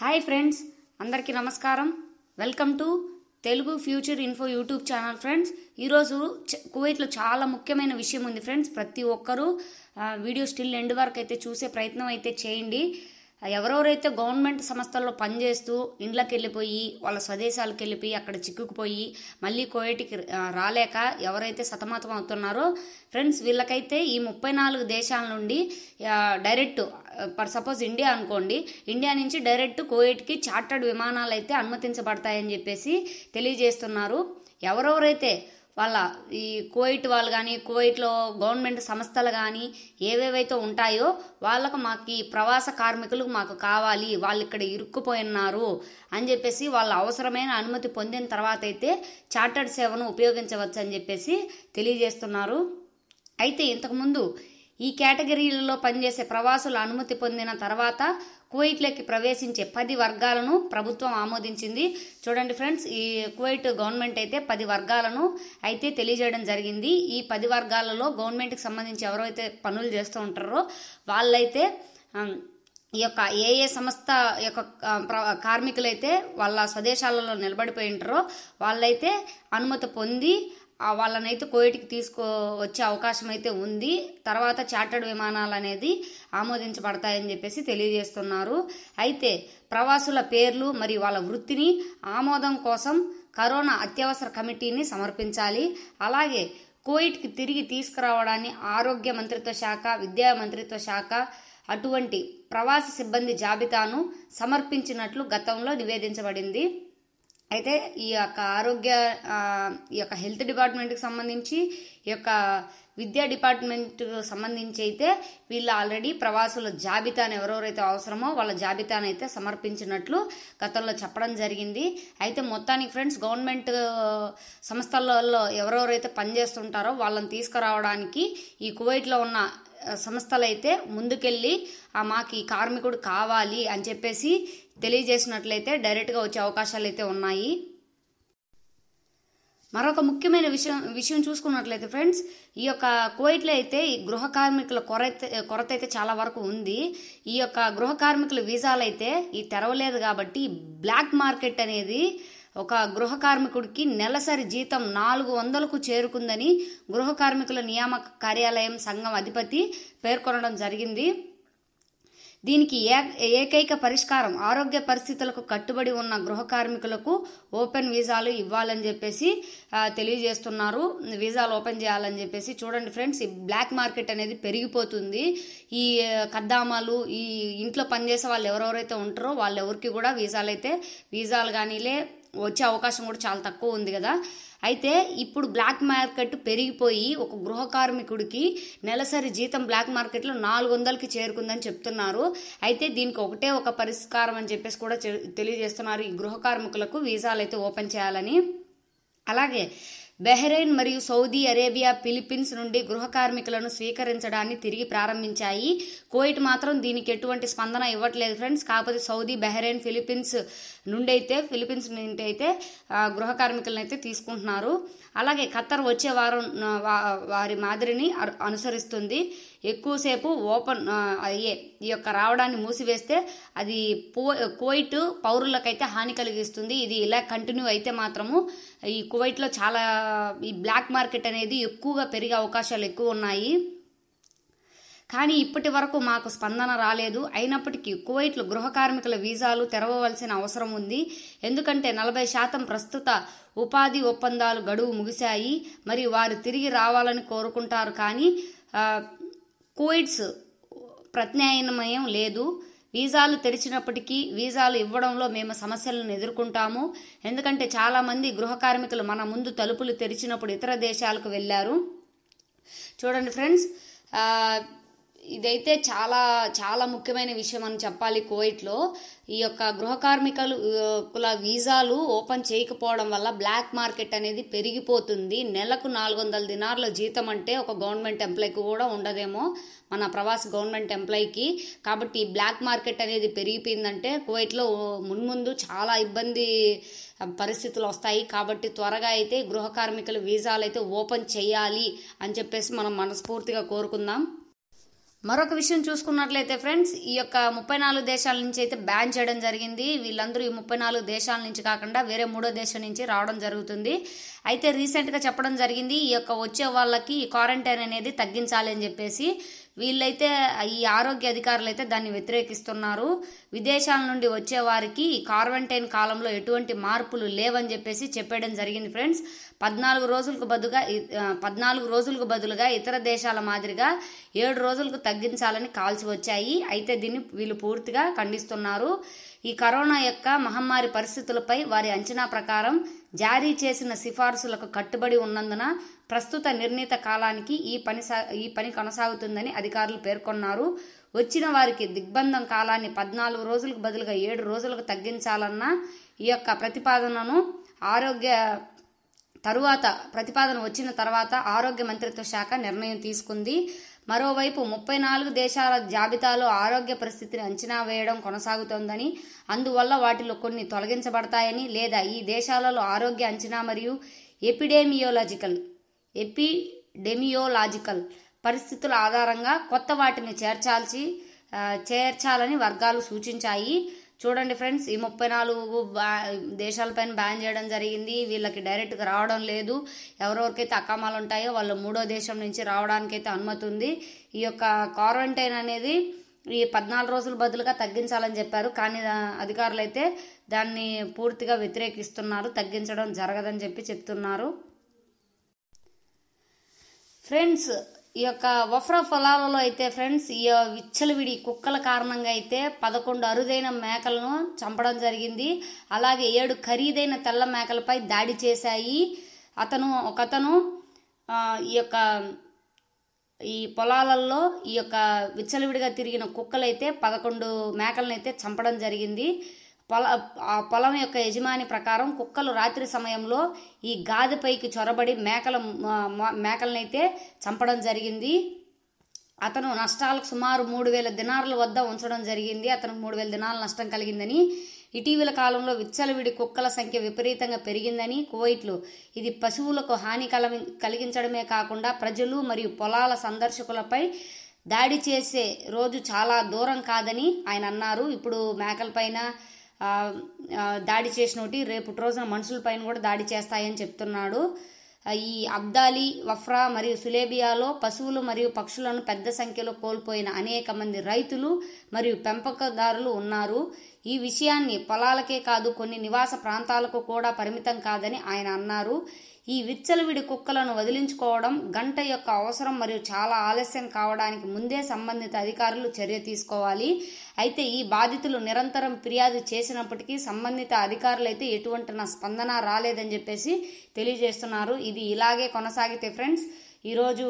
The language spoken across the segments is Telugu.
హాయ్ ఫ్రెండ్స్ అందరికీ నమస్కారం welcome to Telugu future info YouTube channel friends ఈరోజు కువైట్లో చాలా ముఖ్యమైన విషయం ఉంది ఫ్రెండ్స్ ప్రతి ఒక్కరూ వీడియో స్టిల్ ఎండ్ వరకు అయితే చూసే ప్రయత్నం అయితే చేయండి ఎవరెవరైతే గవర్నమెంట్ సంస్థల్లో పనిచేస్తూ ఇండ్లకి వెళ్ళిపోయి వాళ్ళ స్వదేశాలకు వెళ్ళిపోయి అక్కడ చిక్కుకుపోయి మళ్ళీ కోయటికి రాలేక ఎవరైతే సతమతం అవుతున్నారో ఫ్రెండ్స్ వీళ్ళకైతే ఈ ముప్పై నాలుగు దేశాల నుండి డైరెక్ట్ పర్ సపోజ్ ఇండియా అనుకోండి ఇండియా నుంచి డైరెక్ట్ కోయట్కి చార్టర్డ్ విమానాలు అయితే అనుమతించబడతాయని చెప్పేసి తెలియజేస్తున్నారు ఎవరెవరైతే వాళ్ళ ఈ కోయిట్ వాళ్ళు కానీ కోయిట్లో గవర్నమెంట్ సంస్థలు కానీ ఏవేవైతే ఉంటాయో వాళ్ళకు మాకు ఈ ప్రవాస కార్మికులు మాకు కావాలి వాళ్ళు ఇక్కడ ఇరుక్కుపోయినారు అని చెప్పేసి వాళ్ళ అవసరమైన అనుమతి పొందిన తర్వాత అయితే చార్టర్డ్ సేవను ఉపయోగించవచ్చు అని చెప్పేసి తెలియజేస్తున్నారు అయితే ఇంతకుముందు ఈ కేటగిరీలలో పనిచేసే ప్రవాసులు అనుమతి పొందిన తర్వాత కువైట్లోకి ప్రవేశించే పది వర్గాలను ప్రభుత్వం ఆమోదించింది చూడండి ఫ్రెండ్స్ ఈ కువైట్ గవర్నమెంట్ అయితే పది వర్గాలను అయితే తెలియజేయడం జరిగింది ఈ పది వర్గాలలో గవర్నమెంట్కి సంబంధించి ఎవరైతే పనులు చేస్తూ ఉంటారో వాళ్ళైతే ఈ యొక్క ఏ ఏ సంస్థ యొక్క కార్మికులైతే వాళ్ళ స్వదేశాలలో నిలబడిపోయి ఉంటారో వాళ్ళైతే అనుమతి పొంది వాళ్ళనైతే కోయిట్కి తీసుకో వచ్చే అవకాశం అయితే ఉంది తర్వాత చార్టర్డ్ విమానాలు అనేది ఆమోదించబడతాయని చెప్పేసి తెలియజేస్తున్నారు అయితే ప్రవాసుల పేర్లు మరియు వాళ్ళ వృత్తిని ఆమోదం కోసం కరోనా అత్యవసర కమిటీని సమర్పించాలి అలాగే కోయిట్కి తిరిగి తీసుకురావడాన్ని ఆరోగ్య మంత్రిత్వ శాఖ విద్యా మంత్రిత్వ శాఖ అటువంటి ప్రవాసి సిబ్బంది జాబితాను సమర్పించినట్లు గతంలో నివేదించబడింది అయితే ఈ యొక్క ఆరోగ్య ఈ యొక్క హెల్త్ డిపార్ట్మెంట్కి సంబంధించి ఈ యొక్క విద్యా డిపార్ట్మెంట్ సంబంధించి అయితే వీళ్ళు ఆల్రెడీ ప్రవాసుల జాబితాను ఎవరెవరైతే అవసరమో వాళ్ళ జాబితాను అయితే సమర్పించినట్లు గతంలో చెప్పడం జరిగింది అయితే మొత్తానికి ఫ్రెండ్స్ గవర్నమెంట్ సంస్థలలో ఎవరెవరైతే పనిచేస్తుంటారో వాళ్ళని తీసుకురావడానికి ఈ కువైట్లో ఉన్న సంస్థలు అయితే ముందుకెళ్ళి మాకు ఈ కార్మికుడు కావాలి అని చెప్పేసి తెలియజేసినట్లయితే డైరెక్ట్గా వచ్చే అవకాశాలు అయితే ఉన్నాయి మరొక ముఖ్యమైన విషయం విషయం చూసుకున్నట్లయితే ఫ్రెండ్స్ ఈ యొక్క కోయిట్లో అయితే ఈ గృహ కార్మికుల కొరత కొరత అయితే చాలా వరకు ఉంది ఈ యొక్క గృహ కార్మికుల వీసాలు అయితే ఈ తెరవలేదు కాబట్టి బ్లాక్ మార్కెట్ అనేది ఒక గృహ కార్మికుడికి నెలసరి జీతం నాలుగు వందలకు చేరుకుందని గృహ కార్మికుల నియామక కార్యాలయం సంఘం అధిపతి పేర్కొనడం జరిగింది దీనికి ఏకైక పరిష్కారం ఆరోగ్య పరిస్థితులకు కట్టుబడి ఉన్న గృహ కార్మికులకు ఓపెన్ వీసాలు ఇవ్వాలని చెప్పేసి తెలియజేస్తున్నారు వీసాలు ఓపెన్ చేయాలని చెప్పేసి చూడండి ఫ్రెండ్స్ ఈ బ్లాక్ మార్కెట్ అనేది పెరిగిపోతుంది ఈ కద్దామాలు ఈ ఇంట్లో పనిచేసే వాళ్ళు ఎవరెవరైతే ఉంటారో వాళ్ళెవరికి కూడా వీసాలు అయితే వీసాలు కానీలే వచ్చే అవకాశం కూడా చాలా తక్కువ ఉంది కదా అయితే ఇప్పుడు బ్లాక్ మార్కెట్ పెరిగిపోయి ఒక గృహ కార్మికుడికి నెలసరి జీతం బ్లాక్ మార్కెట్లో నాలుగు వందలకి చేరుకుందని చెప్తున్నారు అయితే దీనికి ఒకటే ఒక పరిష్కారం అని చెప్పేసి కూడా తెలియజేస్తున్నారు ఈ గృహ కార్మికులకు వీసాలు అయితే ఓపెన్ చేయాలని అలాగే బెహ్రెయిన్ మరియు సౌదీ అరేబియా ఫిలిప్పీన్స్ నుండి గృహ కార్మికులను స్వీకరించడాన్ని తిరిగి ప్రారంభించాయి కోయిట్ మాత్రం దీనికి ఎటువంటి స్పందన ఇవ్వట్లేదు ఫ్రెండ్స్ కాకపోతే సౌదీ బెహ్రెయిన్ ఫిలిప్పీన్స్ నుండి అయితే ఫిలిప్పీన్స్ నుండి అయితే గృహ కార్మికులను అయితే తీసుకుంటున్నారు అలాగే ఖత్తర్ వచ్చే వారం వారి మాదిరిని అనుసరిస్తుంది ఎక్కువసేపు ఓపెన్ అయ్యే ఈ యొక్క రావడాన్ని మూసివేస్తే అది పో కువైట్ పౌరులకైతే హాని కలిగిస్తుంది ఇది ఇలా కంటిన్యూ అయితే మాత్రము ఈ కువైట్లో చాలా ఈ బ్లాక్ మార్కెట్ అనేది ఎక్కువగా పెరిగే అవకాశాలు ఎక్కువ ఉన్నాయి కానీ ఇప్పటి వరకు మాకు స్పందన రాలేదు అయినప్పటికీ కువైట్లో గృహ కార్మికుల వీసాలు తెరవవలసిన అవసరం ఉంది ఎందుకంటే నలభై శాతం ప్రస్తుత ఉపాధి ఒప్పందాలు గడువు ముగిశాయి మరియు వారు తిరిగి రావాలని కోరుకుంటారు కానీ కోయిడ్స్ ప్రత్యామ్నాయం లేదు వీసాలు తెరిచినప్పటికీ వీసాలు ఇవ్వడంలో మేము సమస్యలను ఎదుర్కొంటాము ఎందుకంటే చాలామంది గృహ కార్మికులు మన ముందు తలుపులు తెరిచినప్పుడు ఇతర దేశాలకు వెళ్ళారు చూడండి ఫ్రెండ్స్ ఇదైతే చాలా చాలా ముఖ్యమైన విషయం అని చెప్పాలి కోయిట్లో ఈ యొక్క గృహ కార్మికుల వీసాలు ఓపెన్ చేయకపోవడం వల్ల బ్లాక్ మార్కెట్ అనేది పెరిగిపోతుంది నెలకు నాలుగు వందల దినార్ల జీతం అంటే ఒక గవర్నమెంట్ ఎంప్లాయీకి కూడా ఉండదేమో మన ప్రవాస గవర్నమెంట్ ఎంప్లాయీకి కాబట్టి ఈ బ్లాక్ మార్కెట్ అనేది పెరిగిపోయిందంటే కోవిట్లో మున్ముందు చాలా ఇబ్బంది పరిస్థితులు వస్తాయి కాబట్టి త్వరగా అయితే గృహ కార్మికుల వీసాలు అయితే ఓపెన్ చేయాలి అని చెప్పేసి మనం మనస్ఫూర్తిగా కోరుకుందాం మరొక విషయం చూసుకున్నట్లయితే ఫ్రెండ్స్ ఈ యొక్క ముప్పై నాలుగు దేశాల నుంచి అయితే బ్యాన్ చేయడం జరిగింది వీళ్ళందరూ ఈ ముప్పై నాలుగు దేశాల నుంచి కాకుండా వేరే మూడో దేశం నుంచి రావడం జరుగుతుంది అయితే రీసెంట్గా చెప్పడం జరిగింది ఈ యొక్క వచ్చే వాళ్ళకి క్వారంటైన్ అనేది తగ్గించాలి అని చెప్పేసి వీళ్ళైతే ఈ ఆరోగ్య అధికారులు అయితే దాన్ని వ్యతిరేకిస్తున్నారు విదేశాల నుండి వచ్చే వారికి క్వారంటైన్ కాలంలో ఎటువంటి మార్పులు లేవని చెప్పేసి చెప్పడం జరిగింది ఫ్రెండ్స్ పద్నాలుగు రోజులకు బదులుగా పద్నాలుగు రోజులకు బదులుగా ఇతర దేశాల మాదిరిగా ఏడు రోజులకు తగ్గించాలని కాల్చి వచ్చాయి అయితే దీన్ని వీళ్ళు పూర్తిగా ఖండిస్తున్నారు ఈ కరోనా యొక్క మహమ్మారి పరిస్థితులపై వారి అంచనా ప్రకారం జారీ చేసిన సిఫార్సులకు కట్టుబడి ఉన్నందున ప్రస్తుత నిర్ణీత కాలానికి ఈ పని ఈ పని కొనసాగుతుందని అధికారులు పేర్కొన్నారు వచ్చిన వారికి దిగ్బంధం కాలాన్ని పద్నాలుగు రోజులకు బదులుగా ఏడు రోజులకు తగ్గించాలన్న ఈ యొక్క ప్రతిపాదనను ఆరోగ్య తరువాత ప్రతిపాదన వచ్చిన తర్వాత ఆరోగ్య మంత్రిత్వ శాఖ నిర్ణయం తీసుకుంది మరోవైపు ముప్పై నాలుగు దేశాల జాబితాలో ఆరోగ్య పరిస్థితిని అంచనా వేయడం కొనసాగుతోందని అందువల్ల వాటిలో కొన్ని తొలగించబడతాయని లేదా ఈ దేశాలలో ఆరోగ్య అంచనా మరియు ఎపిడెమియోలాజికల్ ఎపిడెమియోలాజికల్ పరిస్థితుల ఆధారంగా కొత్త వాటిని చేర్చాల్సి చేర్చాలని వర్గాలు సూచించాయి చూడండి ఫ్రెండ్స్ ఈ ముప్పై నాలుగు దేశాలపైన బ్యాన్ చేయడం జరిగింది వీళ్ళకి డైరెక్ట్గా రావడం లేదు ఎవరెవరికైతే అక్రమాలు ఉంటాయో వాళ్ళు మూడో దేశం నుంచి రావడానికైతే అనుమతి ఉంది ఈ యొక్క క్వారంటైన్ అనేది ఈ పద్నాలుగు రోజుల బదులుగా తగ్గించాలని చెప్పారు కానీ అధికారులు అయితే దాన్ని పూర్తిగా వ్యతిరేకిస్తున్నారు తగ్గించడం జరగదని చెప్పి చెప్తున్నారు ఫ్రెండ్స్ ఈ యొక్క వఫ్రా పొలాలలో అయితే ఫ్రెండ్స్ ఈ విచ్చలవిడి కుక్కల కారణంగా అయితే పదకొండు అరుదైన మేకలను చంపడం జరిగింది అలాగే ఏడు ఖరీదైన తెల్ల మేకలపై దాడి చేశాయి అతను ఒకతను ఈ యొక్క ఈ పొలాలలో ఈ యొక్క విచ్చలవిడిగా తిరిగిన కుక్కలైతే పదకొండు మేకలను అయితే చంపడం జరిగింది పొల ఆ పొలం యొక్క యజమాని ప్రకారం కుక్కలు రాత్రి సమయంలో ఈ గాదిపైకి చొరబడి మేకల మేకలనైతే చంపడం జరిగింది అతను నష్టాలకు సుమారు మూడు వేల దినారుల వద్ద ఉంచడం జరిగింది అతనికి మూడు వేల దినాల నష్టం కలిగిందని ఇటీవల కాలంలో విచ్చలవిడి కుక్కల సంఖ్య విపరీతంగా పెరిగిందని కువైట్లు ఇది పశువులకు హాని కల కలిగించడమే కాకుండా ప్రజలు మరియు పొలాల సందర్శకులపై దాడి చేసే రోజు చాలా దూరం కాదని ఆయన అన్నారు ఇప్పుడు మేకలపైన దాడి చేసినోటి రేపు రోజున మనుషులపైన కూడా దాడి చేస్తాయని చెప్తున్నాడు ఈ అబ్దాలి వఫ్రా మరియు సులేబియాలో పశువులు మరియు పక్షులను పెద్ద సంఖ్యలో కోల్పోయిన అనేక మంది రైతులు మరియు పెంపకదారులు ఉన్నారు ఈ విషయాన్ని పొలాలకే కాదు కొన్ని నివాస ప్రాంతాలకు కూడా పరిమితం కాదని ఆయన అన్నారు ఈ విచ్చలవిడి కుక్కలను వదిలించుకోవడం గంట యొక్క అవసరం మరియు చాలా ఆలస్యం కావడానికి ముందే సంబంధిత అధికారులు చర్య తీసుకోవాలి అయితే ఈ బాధితులు నిరంతరం ఫిర్యాదు చేసినప్పటికీ సంబంధిత అధికారులు అయితే ఎటువంటి నా స్పందన రాలేదని చెప్పేసి తెలియజేస్తున్నారు ఇది ఇలాగే కొనసాగితే ఫ్రెండ్స్ ఈరోజు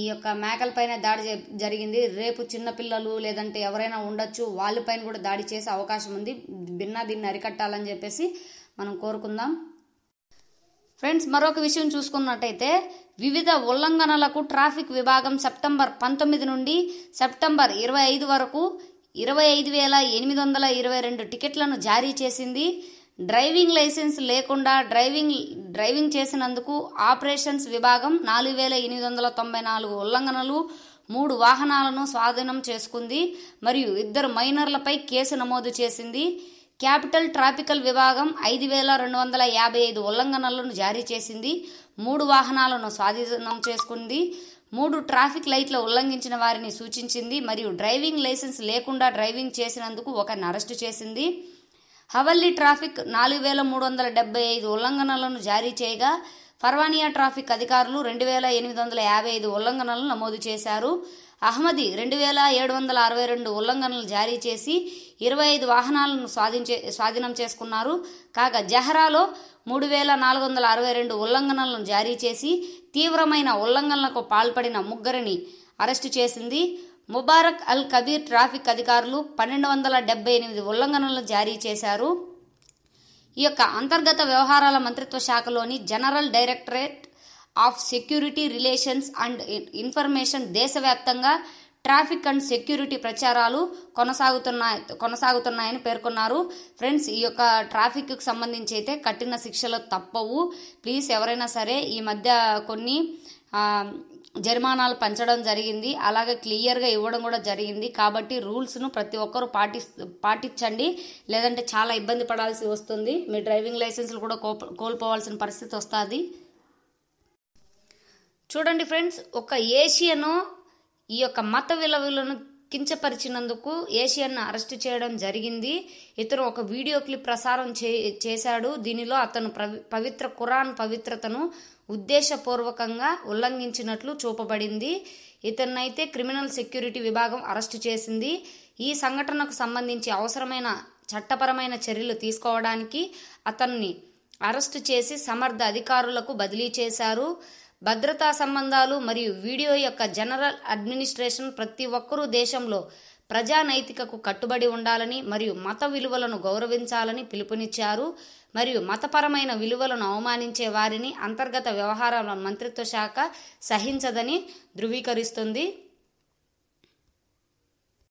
ఈ యొక్క మేకలపైన దాడి జరిగింది రేపు చిన్నపిల్లలు లేదంటే ఎవరైనా ఉండొచ్చు వాళ్ళపైన కూడా దాడి చేసే అవకాశం ఉంది భిన్న దీన్ని అరికట్టాలని చెప్పేసి మనం కోరుకుందాం ఫ్రెండ్స్ మరొక విషయం చూసుకున్నట్టయితే వివిధ ఉల్లంఘనలకు ట్రాఫిక్ విభాగం సెప్టెంబర్ పంతొమ్మిది నుండి సెప్టెంబర్ ఇరవై ఐదు వరకు ఇరవై ఐదు వేల ఎనిమిది వందల ఇరవై రెండు టికెట్లను జారీ చేసింది డ్రైవింగ్ లైసెన్స్ లేకుండా డ్రైవింగ్ డ్రైవింగ్ చేసినందుకు ఆపరేషన్స్ విభాగం నాలుగు వేల ఎనిమిది వందల తొంభై నాలుగు ఉల్లంఘనలు మూడు వాహనాలను స్వాధీనం చేసుకుంది మరియు ఇద్దరు మైనర్లపై కేసు నమోదు చేసింది క్యాపిటల్ ట్రాఫికల్ విభాగం ఐదు వేల రెండు వందల యాభై ఐదు ఉల్లంఘనలను జారీ చేసింది మూడు వాహనాలను స్వాధీనం చేసుకుంది మూడు ట్రాఫిక్ లైట్ల ఉల్లంఘించిన వారిని సూచించింది మరియు డ్రైవింగ్ లైసెన్స్ లేకుండా డ్రైవింగ్ చేసినందుకు ఒకరిని అరెస్టు చేసింది హవల్లీ ట్రాఫిక్ నాలుగు వేల మూడు వందల డెబ్బై ఐదు ఉల్లంఘనలను జారీ చేయగా ఫర్వానియా ట్రాఫిక్ అధికారులు రెండు వేల ఎనిమిది వందల యాభై ఐదు ఉల్లంఘనలను నమోదు చేశారు అహ్మది రెండు వేల ఏడు వందల అరవై రెండు ఉల్లంఘనలు జారీ చేసి ఇరవై ఐదు వాహనాలను స్వాధించే స్వాధీనం చేసుకున్నారు కాగా జహరాలో మూడు వేల నాలుగు వందల అరవై రెండు ఉల్లంఘనలను జారీ చేసి తీవ్రమైన ఉల్లంఘనలకు పాల్పడిన ముగ్గురిని అరెస్టు చేసింది ముబారక్ అల్ కబీర్ ట్రాఫిక్ అధికారులు పన్నెండు వందల డెబ్బై ఎనిమిది ఉల్లంఘనలను జారీ చేశారు ఈ యొక్క అంతర్గత వ్యవహారాల మంత్రిత్వ శాఖలోని general directorate of security relations and information దేశవ్యాప్తంగా ట్రాఫిక్ అండ్ సెక్యూరిటీ ప్రచారాలు కొనసాగుతున్నాయి కొనసాగుతున్నాయని పేర్కొన్నారు ఫ్రెండ్స్ ఈ యొక్క ట్రాఫిక్ సంబంధించి అయితే కఠిన శిక్షలు తప్పవు ప్లీజ్ ఎవరైనా సరే ఈ మధ్య కొన్ని జరిమానాలు పెంచడం జరిగింది అలాగే క్లియర్గా ఇవ్వడం కూడా జరిగింది కాబట్టి రూల్స్ను ప్రతి ఒక్కరూ పాటి పాటించండి లేదంటే చాలా ఇబ్బంది పడాల్సి వస్తుంది మీ డ్రైవింగ్ లైసెన్స్లు కూడా కోల్పోవాల్సిన పరిస్థితి వస్తుంది చూడండి ఫ్రెండ్స్ ఒక ఏషియను ఈ యొక్క మత విలువలను కించపరిచినందుకు ఏషియన్ను అరెస్ట్ చేయడం జరిగింది ఇతను ఒక వీడియో క్లిప్ ప్రసారం చే చేశాడు దీనిలో అతను పవిత్ర ఖురాన్ పవిత్రతను ఉద్దేశపూర్వకంగా ఉల్లంఘించినట్లు చూపబడింది ఇతన్నైతే క్రిమినల్ సెక్యూరిటీ విభాగం అరెస్టు చేసింది ఈ సంఘటనకు సంబంధించి అవసరమైన చట్టపరమైన చర్యలు తీసుకోవడానికి అతన్ని అరెస్టు చేసి సమర్థ అధికారులకు బదిలీ చేశారు భద్రతా సంబంధాలు మరియు వీడియో యొక్క జనరల్ అడ్మినిస్ట్రేషన్ ప్రతి ఒక్కరూ దేశంలో ప్రజానైతికకు కట్టుబడి ఉండాలని మరియు మత విలువలను గౌరవించాలని పిలుపునిచ్చారు మరియు మతపరమైన విలువలను అవమానించే వారిని అంతర్గత వ్యవహారాల మంత్రిత్వ శాఖ సహించదని ధృవీకరిస్తుంది